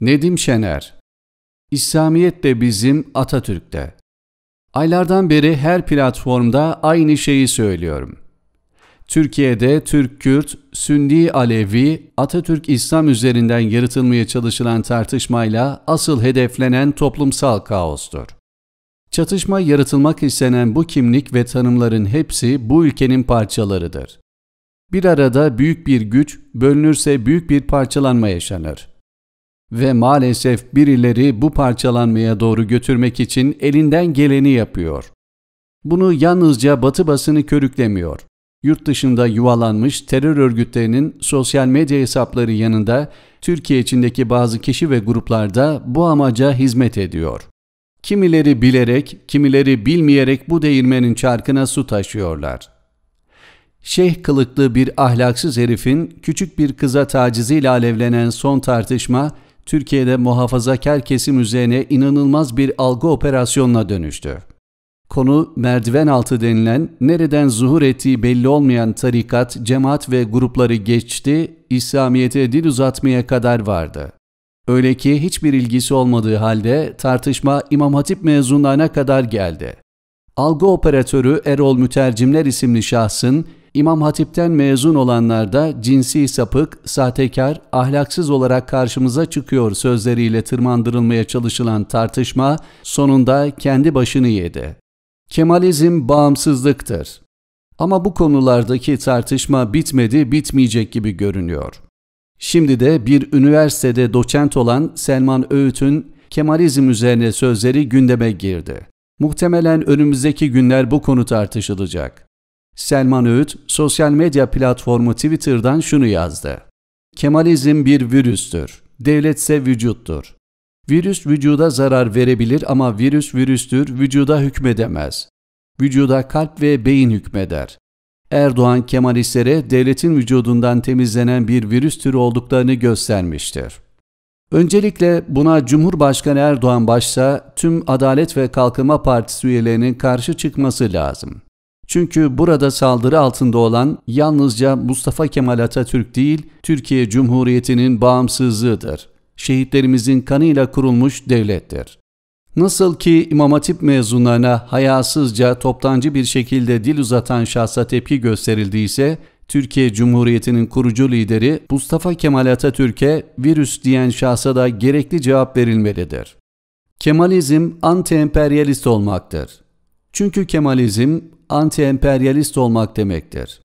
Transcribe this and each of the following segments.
Nedim Şener İslamiyet de bizim Atatürk'te. Aylardan beri her platformda aynı şeyi söylüyorum. Türkiye'de Türk-Kürt, Sünni Alevi, Atatürk İslam üzerinden yaratılmaya çalışılan tartışmayla asıl hedeflenen toplumsal kaostur. Çatışma yaratılmak istenen bu kimlik ve tanımların hepsi bu ülkenin parçalarıdır. Bir arada büyük bir güç, bölünürse büyük bir parçalanma yaşanır. Ve maalesef birileri bu parçalanmaya doğru götürmek için elinden geleni yapıyor. Bunu yalnızca batı basını körüklemiyor. Yurt dışında yuvalanmış terör örgütlerinin sosyal medya hesapları yanında Türkiye içindeki bazı kişi ve gruplarda bu amaca hizmet ediyor. Kimileri bilerek, kimileri bilmeyerek bu değirmenin çarkına su taşıyorlar. Şeyh kılıklı bir ahlaksız herifin küçük bir kıza taciziyle alevlenen son tartışma Türkiye'de muhafazakar kesim üzerine inanılmaz bir algı operasyonuna dönüştü. Konu merdiven altı denilen, nereden zuhur ettiği belli olmayan tarikat, cemaat ve grupları geçti, İslamiyet'e dil uzatmaya kadar vardı. Öyle ki hiçbir ilgisi olmadığı halde tartışma İmam Hatip mezunlarına kadar geldi. Algı operatörü Erol Mütercimler isimli şahsın İmam Hatip'ten mezun olanlar da cinsi sapık, sahtekar, ahlaksız olarak karşımıza çıkıyor sözleriyle tırmandırılmaya çalışılan tartışma sonunda kendi başını yedi. Kemalizm bağımsızlıktır. Ama bu konulardaki tartışma bitmedi, bitmeyecek gibi görünüyor. Şimdi de bir üniversitede doçent olan Selman Öğüt'ün Kemalizm üzerine sözleri gündeme girdi. Muhtemelen önümüzdeki günler bu konu tartışılacak. Selman Öğüt, sosyal medya platformu Twitter'dan şunu yazdı. Kemalizm bir virüstür. Devletse vücuttur. Virüs vücuda zarar verebilir ama virüs virüstür, vücuda hükmedemez. Vücuda kalp ve beyin hükmeder. Erdoğan Kemalistlere devletin vücudundan temizlenen bir virüs türü olduklarını göstermiştir. Öncelikle buna Cumhurbaşkanı Erdoğan başta tüm Adalet ve Kalkınma Partisi üyelerinin karşı çıkması lazım. Çünkü burada saldırı altında olan yalnızca Mustafa Kemal Atatürk değil, Türkiye Cumhuriyeti'nin bağımsızlığıdır. Şehitlerimizin kanıyla kurulmuş devlettir. Nasıl ki İmam Hatip mezunlarına hayasızca toptancı bir şekilde dil uzatan şahsa tepki gösterildiyse, Türkiye Cumhuriyeti'nin kurucu lideri Mustafa Kemal Atatürk'e virüs diyen şahsa da gerekli cevap verilmelidir. Kemalizm anti-emperyalist olmaktır. Çünkü Kemalizm anti-emperyalist olmak demektir.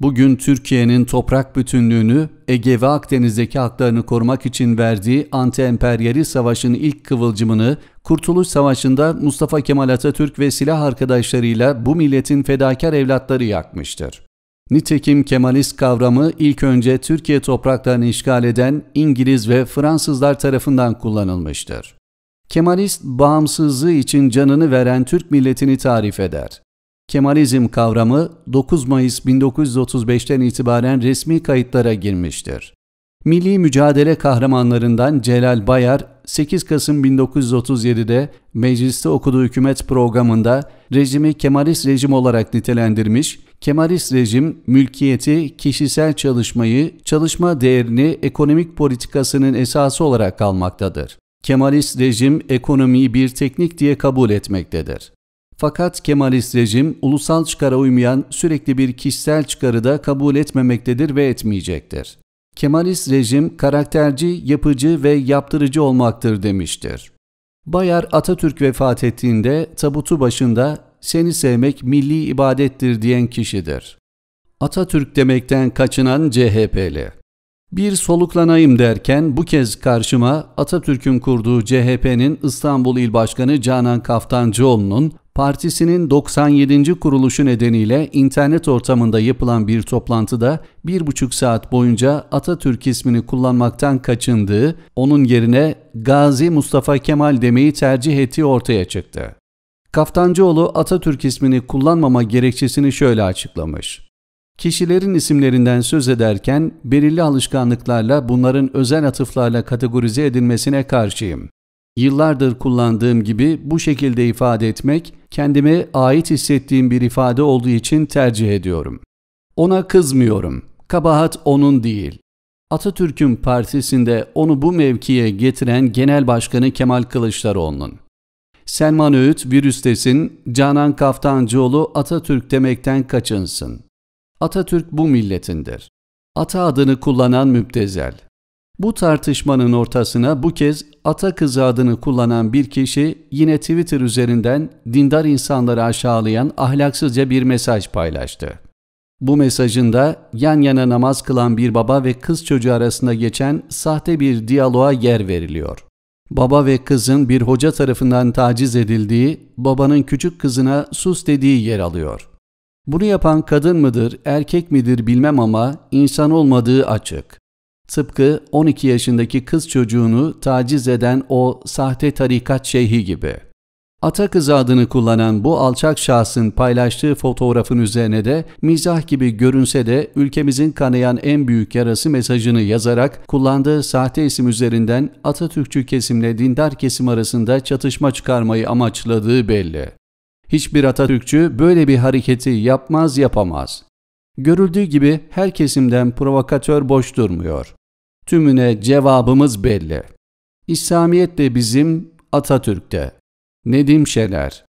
Bugün Türkiye'nin toprak bütünlüğünü, Ege ve Akdeniz'deki haklarını korumak için verdiği anti-emperyalist savaşın ilk kıvılcımını Kurtuluş Savaşı'nda Mustafa Kemal Atatürk ve silah arkadaşlarıyla bu milletin fedakar evlatları yakmıştır. Nitekim Kemalist kavramı ilk önce Türkiye topraklarını işgal eden İngiliz ve Fransızlar tarafından kullanılmıştır. Kemalist bağımsızlığı için canını veren Türk milletini tarif eder. Kemalizm kavramı 9 Mayıs 1935'ten itibaren resmi kayıtlara girmiştir. Milli mücadele kahramanlarından Celal Bayar, 8 Kasım 1937'de mecliste okuduğu hükümet programında rejimi Kemalist rejim olarak nitelendirmiş, Kemalist rejim mülkiyeti, kişisel çalışmayı, çalışma değerini ekonomik politikasının esası olarak almaktadır. Kemalist rejim ekonomiyi bir teknik diye kabul etmektedir. Fakat Kemalist rejim ulusal çıkara uymayan sürekli bir kişisel çıkarı da kabul etmemektedir ve etmeyecektir. Kemalist rejim karakterci, yapıcı ve yaptırıcı olmaktır demiştir. Bayar Atatürk vefat ettiğinde tabutu başında seni sevmek milli ibadettir diyen kişidir. Atatürk demekten kaçınan CHP'li. Bir soluklanayım derken bu kez karşıma Atatürk'ün kurduğu CHP'nin İstanbul İl Başkanı Canan Kaftancıoğlu'nun Partisinin 97. kuruluşu nedeniyle internet ortamında yapılan bir toplantıda bir buçuk saat boyunca Atatürk ismini kullanmaktan kaçındığı, onun yerine Gazi Mustafa Kemal demeyi tercih ettiği ortaya çıktı. Kaftancıoğlu Atatürk ismini kullanmama gerekçesini şöyle açıklamış. Kişilerin isimlerinden söz ederken belirli alışkanlıklarla bunların özel atıflarla kategorize edilmesine karşıyım. Yıllardır kullandığım gibi bu şekilde ifade etmek kendime ait hissettiğim bir ifade olduğu için tercih ediyorum. Ona kızmıyorum. Kabahat onun değil. Atatürk'ün partisinde onu bu mevkiye getiren Genel Başkanı Kemal Kılıçdaroğlu'nun. Selman Öğüt bir üstesin, Canan Kaftancıoğlu Atatürk demekten kaçınsın. Atatürk bu milletindir. Ata adını kullanan müptezel. Bu tartışmanın ortasına bu kez ata kızı adını kullanan bir kişi yine Twitter üzerinden dindar insanları aşağılayan ahlaksızca bir mesaj paylaştı. Bu mesajında yan yana namaz kılan bir baba ve kız çocuğu arasında geçen sahte bir diyaloğa yer veriliyor. Baba ve kızın bir hoca tarafından taciz edildiği, babanın küçük kızına sus dediği yer alıyor. Bunu yapan kadın mıdır, erkek midir bilmem ama insan olmadığı açık. Tıpkı 12 yaşındaki kız çocuğunu taciz eden o sahte tarikat şeyhi gibi. Atakız adını kullanan bu alçak şahsın paylaştığı fotoğrafın üzerine de mizah gibi görünse de ülkemizin kanayan en büyük yarası mesajını yazarak kullandığı sahte isim üzerinden Atatürkçü kesimle dindar kesim arasında çatışma çıkarmayı amaçladığı belli. Hiçbir Atatürkçü böyle bir hareketi yapmaz yapamaz. Görüldüğü gibi her kesimden provokatör boş durmuyor. Tümüne cevabımız belli. İslamiyet de bizim Atatürk'te. Nedim Şener